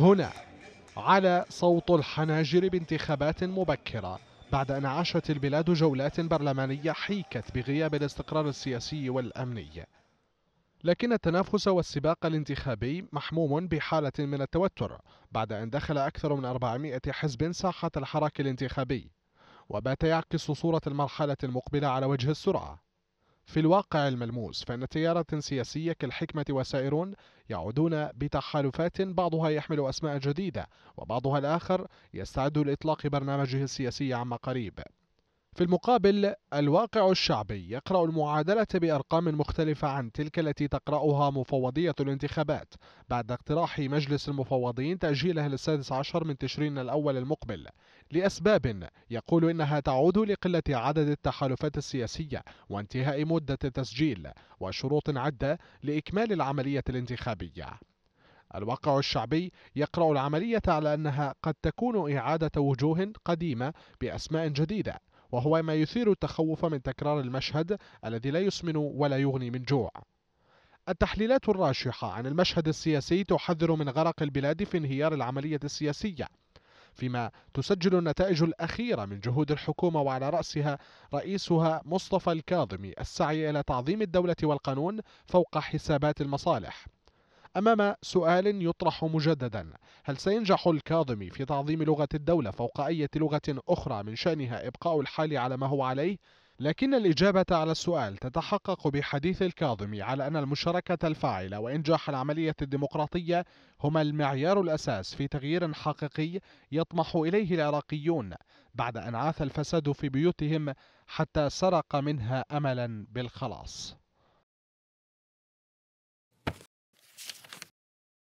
هنا على صوت الحناجر بانتخابات مبكرة بعد أن عاشت البلاد جولات برلمانية حيكت بغياب الاستقرار السياسي والأمني لكن التنافس والسباق الانتخابي محموم بحالة من التوتر بعد أن دخل أكثر من 400 حزب ساحة الحراك الانتخابي وبات يعكس صورة المرحلة المقبلة على وجه السرعة في الواقع الملموس فإن تيارات سياسية كالحكمة وسائرون يعودون بتحالفات بعضها يحمل أسماء جديدة وبعضها الآخر يستعد لإطلاق برنامجه السياسي عما قريب في المقابل الواقع الشعبي يقرأ المعادلة بأرقام مختلفة عن تلك التي تقرأها مفوضية الانتخابات بعد اقتراح مجلس المفوضين تأجيله للسادس عشر من تشرين الأول المقبل لأسباب يقول إنها تعود لقلة عدد التحالفات السياسية وانتهاء مدة التسجيل وشروط عدة لإكمال العملية الانتخابية. الواقع الشعبي يقرأ العملية على أنها قد تكون إعادة وجوه قديمة بأسماء جديدة وهو ما يثير التخوف من تكرار المشهد الذي لا يسمن ولا يغني من جوع التحليلات الراشحة عن المشهد السياسي تحذر من غرق البلاد في انهيار العملية السياسية فيما تسجل النتائج الأخيرة من جهود الحكومة وعلى رأسها رئيسها مصطفى الكاظمي السعي إلى تعظيم الدولة والقانون فوق حسابات المصالح أمام سؤال يطرح مجددا هل سينجح الكاظمي في تعظيم لغة الدولة فوق أي لغة أخرى من شأنها إبقاء الحال على ما هو عليه؟ لكن الإجابة على السؤال تتحقق بحديث الكاظمي على أن المشاركة الفاعلة وإنجاح العملية الديمقراطية هما المعيار الأساس في تغيير حقيقي يطمح إليه العراقيون بعد أن عاث الفساد في بيوتهم حتى سرق منها أملا بالخلاص